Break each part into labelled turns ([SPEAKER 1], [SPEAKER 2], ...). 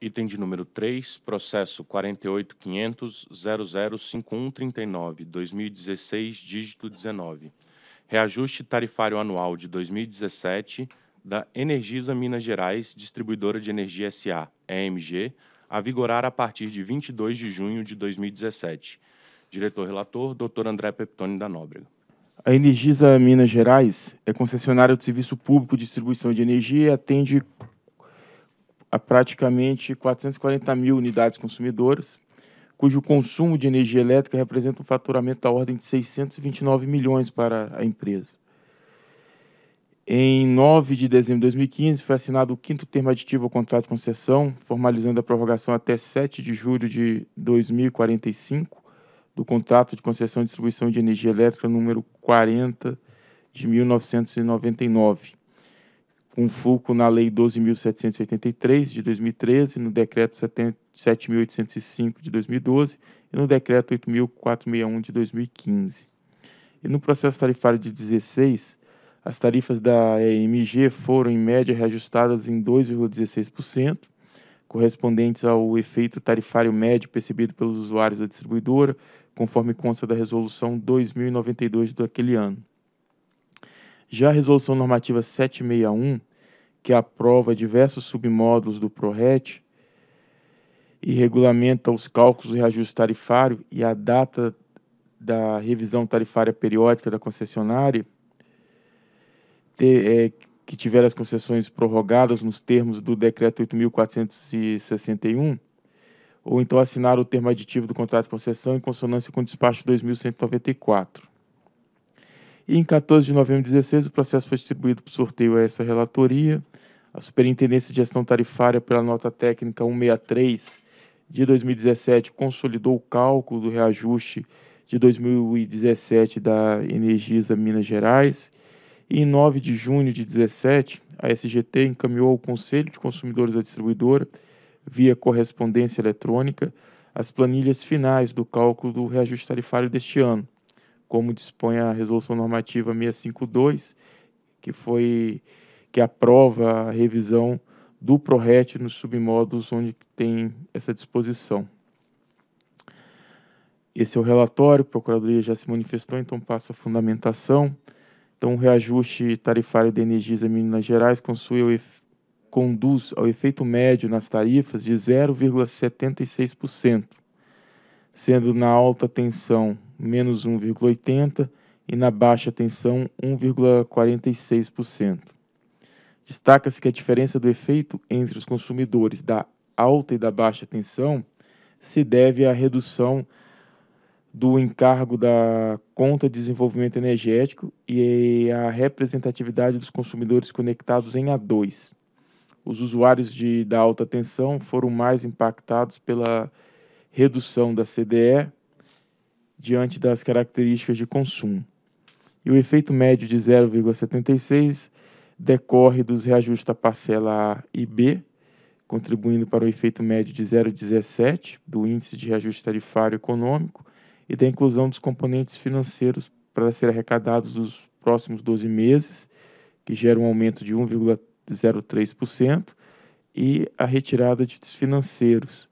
[SPEAKER 1] Item de número 3, processo 48.500.005139-2016, dígito 19. Reajuste tarifário anual de 2017 da Energisa Minas Gerais, distribuidora de energia SA, EMG, a vigorar a partir de 22 de junho de 2017. Diretor relator, Dr. André Peptoni da Nóbrega. A Energisa Minas Gerais é concessionária do Serviço Público de Distribuição de Energia e atende a praticamente 440 mil unidades consumidoras, cujo consumo de energia elétrica representa um faturamento da ordem de 629 milhões para a empresa. Em 9 de dezembro de 2015, foi assinado o quinto termo aditivo ao contrato de concessão, formalizando a prorrogação até 7 de julho de 2045 do contrato de concessão e distribuição de energia elétrica número 40 de 1999 com fulcro na Lei 12.783 de 2013, no Decreto 7.805 de 2012 e no Decreto 8.461 de 2015. E no processo tarifário de 16, as tarifas da EMG foram, em média, reajustadas em 2,16%, correspondentes ao efeito tarifário médio percebido pelos usuários da distribuidora, conforme consta da Resolução 2092 daquele ano. Já a Resolução Normativa 761 que aprova diversos submódulos do PRORET e regulamenta os cálculos do reajuste tarifário e a data da revisão tarifária periódica da concessionária, ter, é, que tiver as concessões prorrogadas nos termos do Decreto 8.461, ou então assinar o termo aditivo do contrato de concessão em consonância com o despacho 2194. E em 14 de novembro de 16, o processo foi distribuído por sorteio a essa relatoria. A Superintendência de Gestão Tarifária, pela nota técnica 163 de 2017, consolidou o cálculo do reajuste de 2017 da Energisa Minas Gerais. E em 9 de junho de 17, a SGT encaminhou ao Conselho de Consumidores da Distribuidora, via correspondência eletrônica, as planilhas finais do cálculo do reajuste tarifário deste ano como dispõe a resolução normativa 652, que foi que aprova a revisão do ProRet nos submódulos onde tem essa disposição. Esse é o relatório, a Procuradoria já se manifestou, então passo a fundamentação. Então, o reajuste tarifário da Energisa Minas Gerais conduz ao efeito médio nas tarifas de 0,76%, sendo na alta tensão menos 1,80% e na baixa tensão 1,46%. Destaca-se que a diferença do efeito entre os consumidores da alta e da baixa tensão se deve à redução do encargo da conta de desenvolvimento energético e à representatividade dos consumidores conectados em A2. Os usuários de, da alta tensão foram mais impactados pela redução da CDE diante das características de consumo. E o efeito médio de 0,76 decorre dos reajustes da parcela A e B, contribuindo para o efeito médio de 0,17 do índice de reajuste tarifário econômico e da inclusão dos componentes financeiros para ser arrecadados nos próximos 12 meses, que gera um aumento de 1,03% e a retirada de financeiros,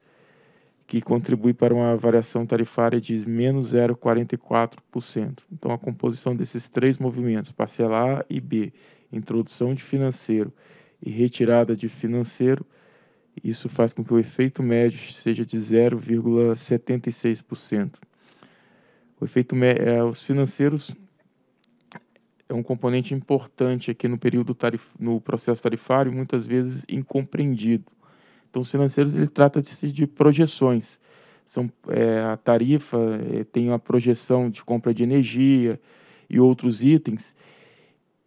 [SPEAKER 1] que contribui para uma variação tarifária de menos 0,44%. Então, a composição desses três movimentos, parcela A e B, introdução de financeiro e retirada de financeiro, isso faz com que o efeito médio seja de 0,76%. O efeito é, os financeiros é um componente importante aqui no período tarif, no processo tarifário, muitas vezes incompreendido então, os financeiros ele trata-se de projeções. São, é, a tarifa é, tem uma projeção de compra de energia e outros itens,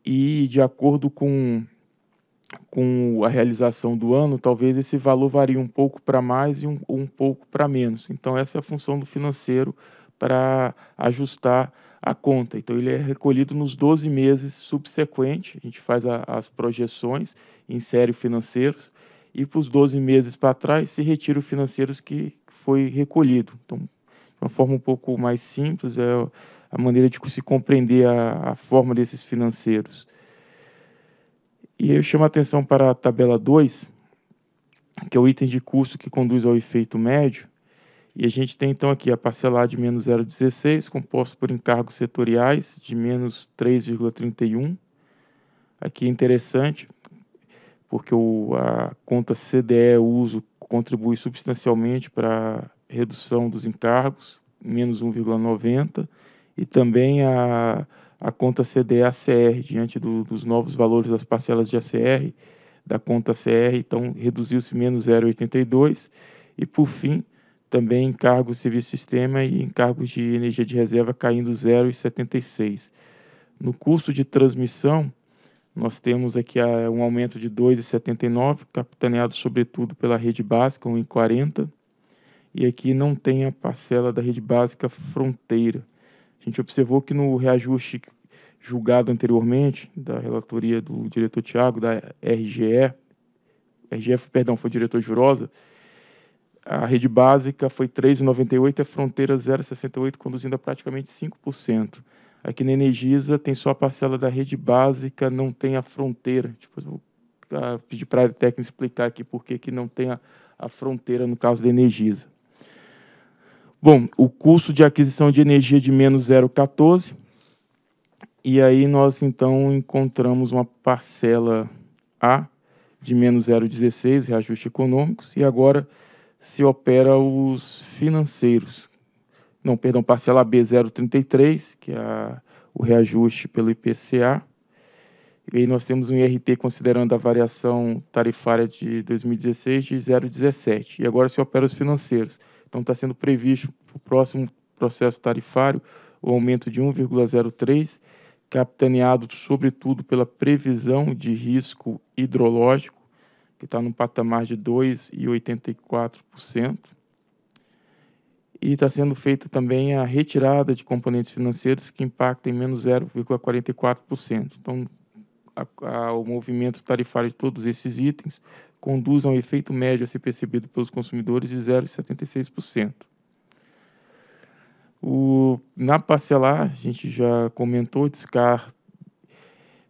[SPEAKER 1] e de acordo com, com a realização do ano, talvez esse valor varie um pouco para mais e um, um pouco para menos. Então, essa é a função do financeiro para ajustar a conta. Então, ele é recolhido nos 12 meses subsequentes. A gente faz a, as projeções, insere financeiros e para os 12 meses para trás se retira o financeiro que foi recolhido. Então, de uma forma um pouco mais simples, é a maneira de se compreender a, a forma desses financeiros. E eu chamo a atenção para a tabela 2, que é o item de custo que conduz ao efeito médio. E a gente tem então aqui a parcela de menos 0,16, composto por encargos setoriais de menos 3,31. Aqui é interessante, porque o, a conta CDE uso contribui substancialmente para redução dos encargos, menos 1,90, e também a, a conta CDE-ACR, diante do, dos novos valores das parcelas de ACR, da conta CR, então reduziu-se menos 0,82, e por fim, também encargos de serviço sistema e encargos de energia de reserva caindo 0,76. No custo de transmissão, nós temos aqui ah, um aumento de 2,79, capitaneado sobretudo pela rede básica, 1,40. E aqui não tem a parcela da rede básica fronteira. A gente observou que no reajuste julgado anteriormente, da relatoria do diretor Tiago, da RGE, RGF, perdão, foi diretor Jurosa, a rede básica foi 3,98 e a fronteira 0,68, conduzindo a praticamente 5%. Aqui na Energisa tem só a parcela da rede básica, não tem a fronteira. Depois tipo, vou ah, pedir para a área técnica explicar aqui por que não tem a, a fronteira no caso da Energisa. Bom, o custo de aquisição de energia de menos 0,14. E aí nós, então, encontramos uma parcela A de menos 0,16, reajuste econômicos, e agora se opera os financeiros, não, perdão, parcela B 033, que é a, o reajuste pelo IPCA. E aí nós temos um IRT considerando a variação tarifária de 2016 de 0,17. E agora se opera os financeiros. Então está sendo previsto para o próximo processo tarifário o aumento de 1,03, capitaneado sobretudo pela previsão de risco hidrológico, que está no patamar de 2,84% e está sendo feita também a retirada de componentes financeiros que impactam em menos 0,44%. Então, a, a, o movimento tarifário de todos esses itens conduz a um efeito médio a ser percebido pelos consumidores de 0,76%. na parcelar, a gente já comentou, descarta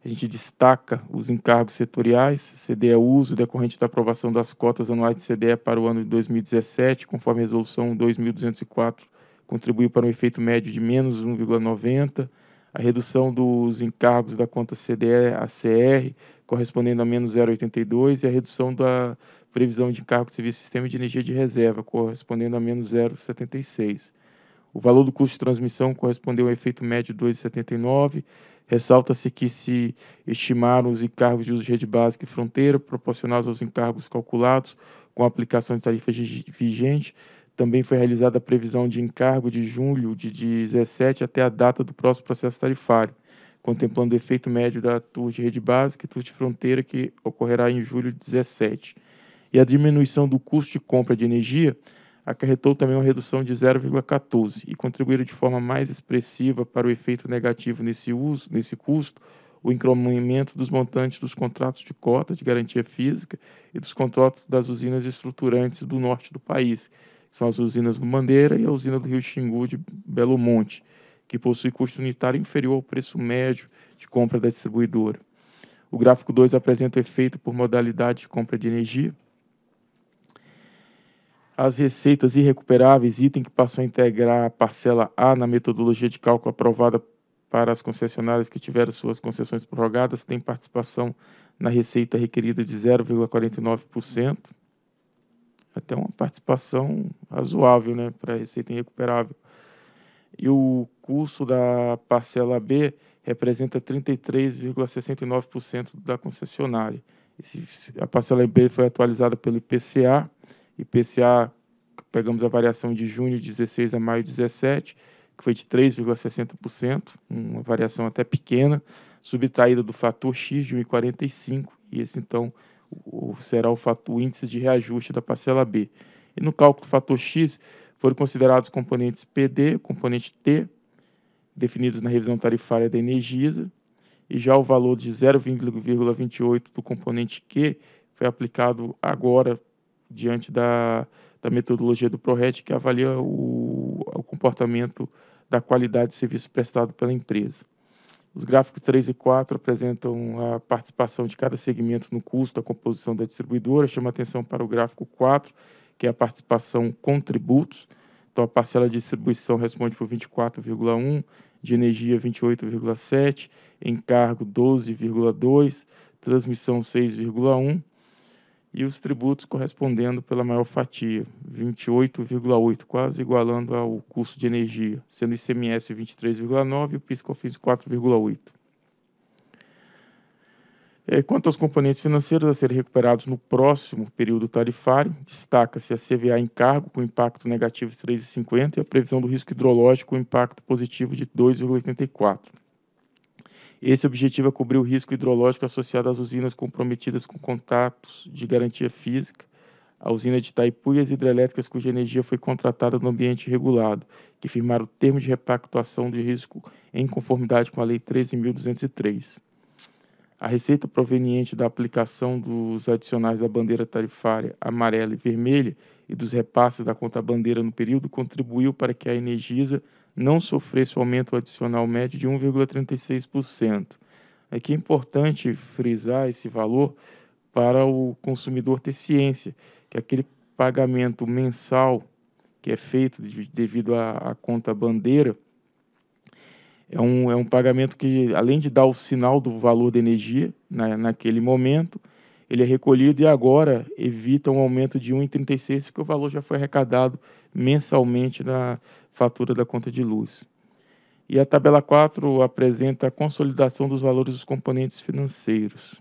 [SPEAKER 1] a gente destaca os encargos setoriais, CDE é uso decorrente da aprovação das cotas anuais de CDE é para o ano de 2017, conforme a resolução 2204 contribuiu para um efeito médio de menos 1,90, a redução dos encargos da conta CDE é a CR correspondendo a menos 0,82 e a redução da previsão de encargo de serviço de sistema de energia de reserva correspondendo a menos 0,76. O valor do custo de transmissão correspondeu a um efeito médio de 2,79 Ressalta-se que se estimaram os encargos de uso de rede básica e fronteira proporcionais aos encargos calculados com a aplicação de tarifas vigente. Também foi realizada a previsão de encargo de julho de 17 até a data do próximo processo tarifário, contemplando o efeito médio da tour de rede básica e tour de fronteira que ocorrerá em julho de 17. E a diminuição do custo de compra de energia acarretou também uma redução de 0,14 e contribuíram de forma mais expressiva para o efeito negativo nesse uso, nesse custo, o incremento dos montantes dos contratos de cota de garantia física e dos contratos das usinas estruturantes do norte do país, que são as usinas do Mandeira e a usina do Rio Xingu de Belo Monte, que possui custo unitário inferior ao preço médio de compra da distribuidora. O gráfico 2 apresenta o efeito por modalidade de compra de energia as receitas irrecuperáveis, item que passou a integrar a parcela A na metodologia de cálculo aprovada para as concessionárias que tiveram suas concessões prorrogadas, têm participação na receita requerida de 0,49%. Até uma participação razoável né, para a receita irrecuperável. E o custo da parcela B representa 33,69% da concessionária. Esse, a parcela B foi atualizada pelo IPCA IPCA, pegamos a variação de junho 16 a maio 17, que foi de 3,60%, uma variação até pequena, subtraída do fator X de 1,45, e esse então será o, fator, o índice de reajuste da parcela B. E no cálculo do fator X foram considerados componentes PD, componente T, definidos na revisão tarifária da Energisa, e já o valor de 0,28 do componente Q foi aplicado agora diante da, da metodologia do ProRed, que avalia o, o comportamento da qualidade de serviço prestado pela empresa. Os gráficos 3 e 4 apresentam a participação de cada segmento no custo, da composição da distribuidora. Chama atenção para o gráfico 4, que é a participação contributos. Então, a parcela de distribuição responde por 24,1%, de energia 28,7%, encargo 12,2%, transmissão 6,1% e os tributos correspondendo pela maior fatia, 28,8, quase igualando ao custo de energia, sendo ICMS 23,9 e o PIS/COFINS 4,8. É, quanto aos componentes financeiros a serem recuperados no próximo período tarifário, destaca-se a CVA em cargo com impacto negativo de 3,50 e a previsão do risco hidrológico com impacto positivo de 2,84. Esse objetivo é cobrir o risco hidrológico associado às usinas comprometidas com contatos de garantia física, a usina de Itaipu e as hidrelétricas cuja energia foi contratada no ambiente regulado, que firmaram o termo de repactuação de risco em conformidade com a Lei 13.203. A receita proveniente da aplicação dos adicionais da bandeira tarifária amarela e vermelha e dos repasses da conta bandeira no período contribuiu para que a Energisa não sofresse o aumento adicional médio de 1,36%. Aqui é, é importante frisar esse valor para o consumidor ter ciência que aquele pagamento mensal que é feito devido à, à, conta bandeira é um, é um pagamento que, além de dar o sinal do valor da energia na, naquele momento, ele é recolhido e agora evita um aumento de 1,36, porque o valor já foi arrecadado mensalmente na, fatura da conta de luz. E a tabela 4 apresenta a consolidação dos valores dos componentes financeiros.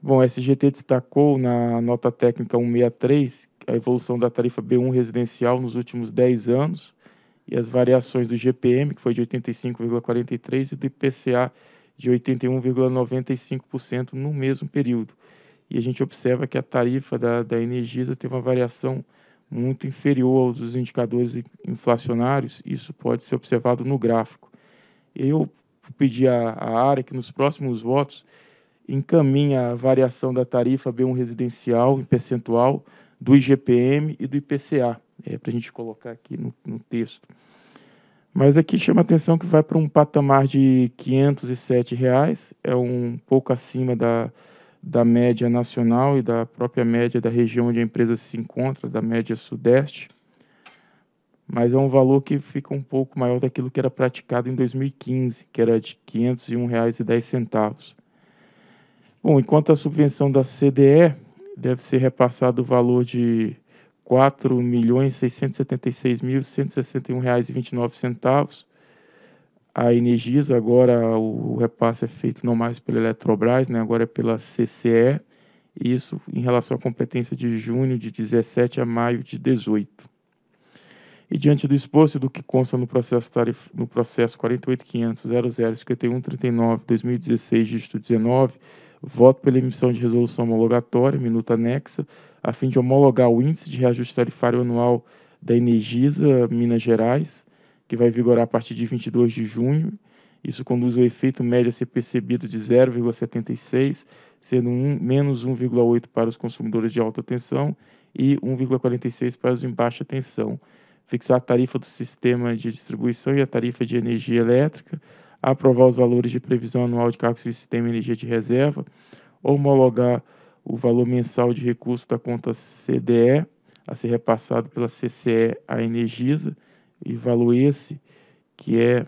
[SPEAKER 1] Bom, a SGT destacou na nota técnica 163 a evolução da tarifa B1 residencial nos últimos 10 anos e as variações do GPM, que foi de 85,43%, e do IPCA de 81,95% no mesmo período. E a gente observa que a tarifa da, da Energisa teve uma variação muito inferior aos dos indicadores inflacionários. Isso pode ser observado no gráfico. Eu pedi à, área que nos próximos votos encaminha a variação da tarifa B1 residencial em percentual do IGPM e do IPCA, é, para a gente colocar aqui no, no texto. Mas aqui chama a atenção que vai para um patamar de R$ 507, reais, é um pouco acima da, da média nacional e da própria média da região onde a empresa se encontra, da média sudeste, mas é um valor que fica um pouco maior daquilo que era praticado em 2015, que era de R$ 501,10. Bom, enquanto a subvenção da CDE deve ser repassado o valor de R$ 4.676.161,29 a Energisa, agora o repasse é feito não mais pela Eletrobras, né, agora é pela CCE, isso em relação à competência de junho de 17 a maio de 18. E diante do exposto do que consta no processo, no processo 48.500.0051.39.2016, dígito 19, voto pela emissão de resolução homologatória, minuta anexa, a fim de homologar o índice de reajuste tarifário anual da Energisa Minas Gerais, que vai vigorar a partir de 22 de junho. Isso conduz o efeito médio a ser percebido de 0,76, sendo um, menos 1,8 para os consumidores de alta tensão e 1,46 para os de baixa tensão. Fixar a tarifa do sistema de distribuição e a tarifa de energia elétrica, aprovar os valores de previsão anual de cargos do sistema de energia de reserva, homologar o valor mensal de recurso da conta CDE a ser repassado pela CCE à Energisa, e valor esse que é,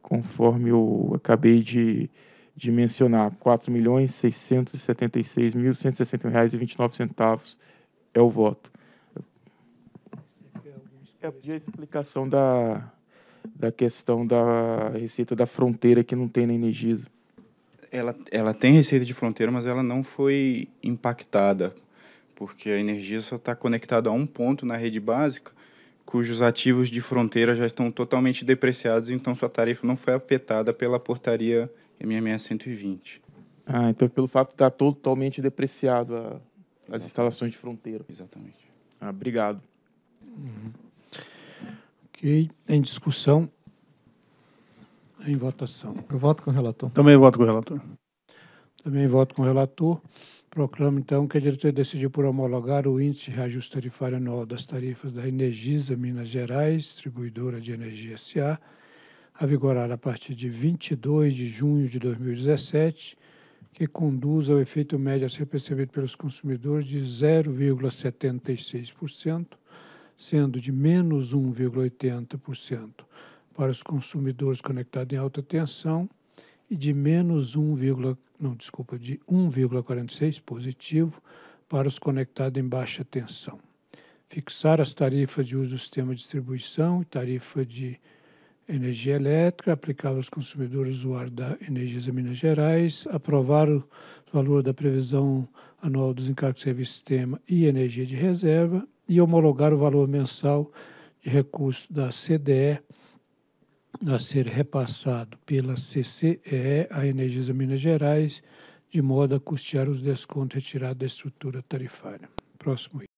[SPEAKER 1] conforme eu acabei de, de mencionar, R$ 4.676.161,29 é o voto. É a explicação da, da questão da receita da fronteira que não tem na Energisa. Ela, ela tem receita de fronteira, mas ela não foi impactada,
[SPEAKER 2] porque a energia só está conectada a um ponto na rede básica cujos ativos de
[SPEAKER 1] fronteira já estão totalmente depreciados, então sua tarifa não foi afetada pela portaria MMS 120. Ah, então pelo fato de estar totalmente depreciado a, as instalações de fronteira. Exatamente. Ah, obrigado. Uhum.
[SPEAKER 2] Ok. Em discussão? Em votação. Eu voto com o relator. Também voto com o relator. Também voto com o relator. Proclamo, então, que a diretoria decidiu por homologar o Índice de Reajuste Tarifário Anual das Tarifas da Energisa Minas Gerais, distribuidora de energia SA, a vigorar a partir de 22 de junho de 2017, que conduz ao efeito médio a ser percebido pelos consumidores de 0,76%, sendo de menos 1,80% para os consumidores conectados em alta tensão e de menos 1, não, desculpa, de 1,46 positivo para os conectados em baixa tensão. Fixar as tarifas de uso do sistema de distribuição e tarifa de energia elétrica aplicável aos consumidores usuários da Energisa Minas Gerais, aprovar o valor da previsão anual dos encargos de serviço sistema e energia de reserva e homologar o valor mensal de recursos da CDE a ser repassado pela CCE à Energisa Minas Gerais, de modo a custear os descontos retirados da estrutura tarifária. Próximo item.